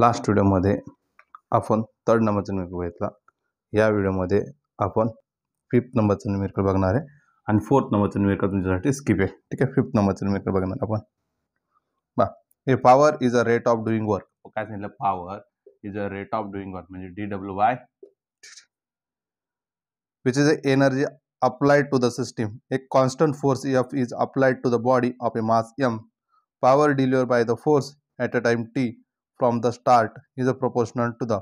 last व्हिडिओमध्ये अपन third number numerical बैठला या व्हिडिओमध्ये अपन फिफ्थ नंबर न्यूमेरिकल बगना आहे आणि फोर्थ नंबरचा न्यूमेरिकल तुमच्यासाठी स्किप आहे ठीक है फिफ्थ नंबरचा न्यूमेरिकल बघणार अपन बा power is a rate of doing work काय सांगितलं power is a rate of doing work D W Y which is energy applied to the system A constant force F is applied to the body of a mass M Power delivered by the force at a time T from the start is proportional to the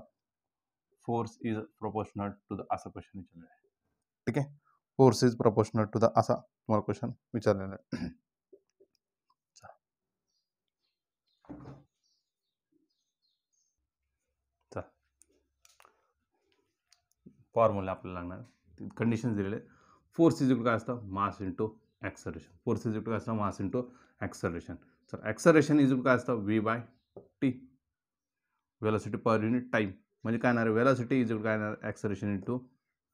force is proportional to the असा question ठीक आहे force is proportional to the असा तुम्हाला question विचार आहे formula आपल्याला लागणार condition दिलेले फोर्स इज इक्वल काय mass into acceleration force is equal mass into acceleration sir acceleration is equal काय by T velocity per unit time म्हणजे काय येणार व्हेलॉसिटी इज काय येणार acceleration into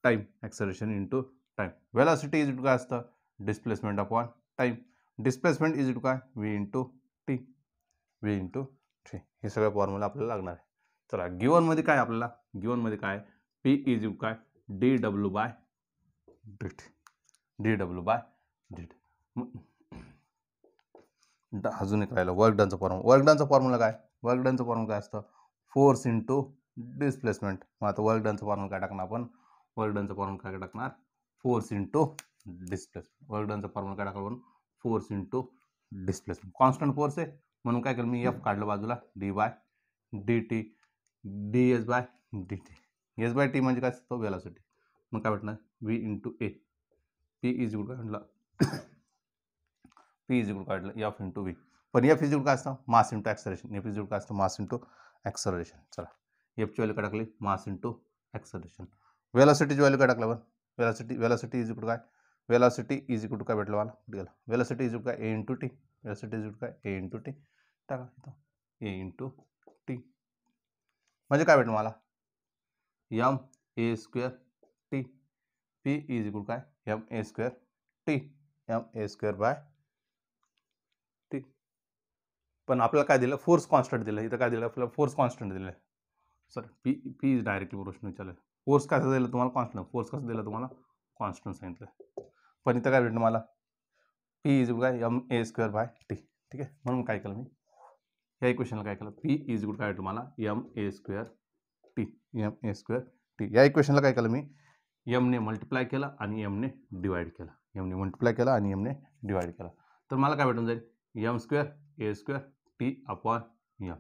time acceleration into time velocity is काय असतं displacement upon time displacement is का V into T V into T हे सगळं फॉर्म्युला आपल्याला लागणार आहे चला गिवनमध्ये काय आपल्याला गिवनमध्ये काय पी इज काय D W by D D W by D T अजून एक राहिलं वर्कडनचा फॉर्म वर्कडनचा फॉर्म्युला काय वर्कडनचा फॉर्म्युला काय असतं फोर्स इंटू डिस्प्लेसमेंट मत आता वर्क डनचं फॉर्म्युला काय टाकणार आपण वर्क डनचं formula force into displacement work डनचं फॉर्म्युला काय force into displacement constant force है म्हणून का मी एफ काड़ बाजूला D by D T D S by D T S by T मे काय असतो वेलॉसिटी मग काय भेटणार into A P is good काय पी इज गुड काढलं एफ इंटू वी पण F is mass into acceleration F is का मस मास इंटू एक्सलेशन चला एफ व्हॅल्यू का टाकली mass into acceleration velocity value का टाकलं वेलासिटी वेलासिटी इज इकडं का वेलासिटी इज इकट का बेटा वाला कुठे गेलं velocity is A into T velocity is का ए इंटू टी टाका ए इंटू टी मजे का भेट माला M A square T P is इकडं का M A square T M A square by पण आपल्याला काय दिलं फोर्स कॉन्स्टंट दिलं इथं काय दिलं आपल्याला फोर्स कॉन्स्टंट दिलं sir P P is directly प्रश्न विचारलं फोर्स कसं दिलं तुम्हाला कॉन्स्टंट फोर्स कसं दिलं तुम्हाला कॉन्स्टंट सांगितलं पण इथं काय भेटलं मला पी इज काय M A square by T ठीक आहे म्हणून काय केलं मी या इक्वेशनला काय केलं पी इज गुड काय तुम्हाला M A square T M A square T या इक्वेशनला काय केलं मी एमने मल्टिप्लाय केला आणि एमने डिवाईड केला एमने मल्टिप्लाय केला आणि एमने डिवाईड केला तर मला काय भेटून जाईल M square A square T upon M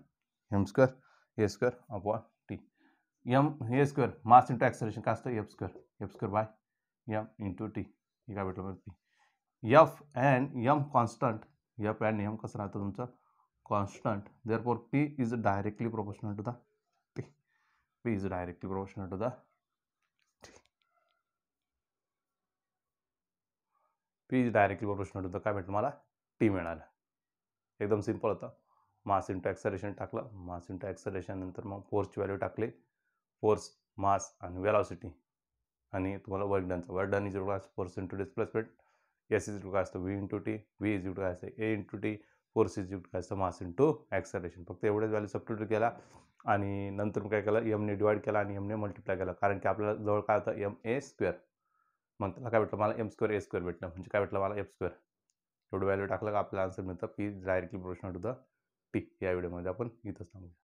M square A square upon T M A square mass into acceleration का असतं F square F by M into T का भेट P F and M constant F and M कस रहता तुम constant therefore P is directly proportional to the T P is directly proportional to the P is directly proportional to the का भेटलं मला T मिला एकदम simple होता मास into ॲक्सरेशन टाकलं मास इंटू ॲक्सरेशन नंतर मग फोर्सची व्हॅल्यू टाकली फोर्स मास आणि वेलॉसिटी आणि तुम्हाला वर्क डनचा वर्क डन इज काय force into displacement S is काय असतं V into T V is काय असतं A into T force is काय असतं मास इंटू ॲक्सरेशन फक्त एवढेच व्हॅल्यू सबस्टिट्यूट केला आणि नंतर काय केलं एमने डिवाइड केला आणि एमने मल्टिप्लाय केला कारण की आपल्याला जवळ काय होतं एम ए स्क्वेअर मग त्याला काय भेटलं मला एम स्क्वेअर ए स्क्वेअर भेटलं म्हणजे काय भेटलं मला एफ स्क्वेअर एवढं व्हॅल्यू टाकलं का आपला आन्सर मिळतं पी डायरेक्टली प्रश्न टू द या व्हिडिओमध्ये आपण इथंच थांबूया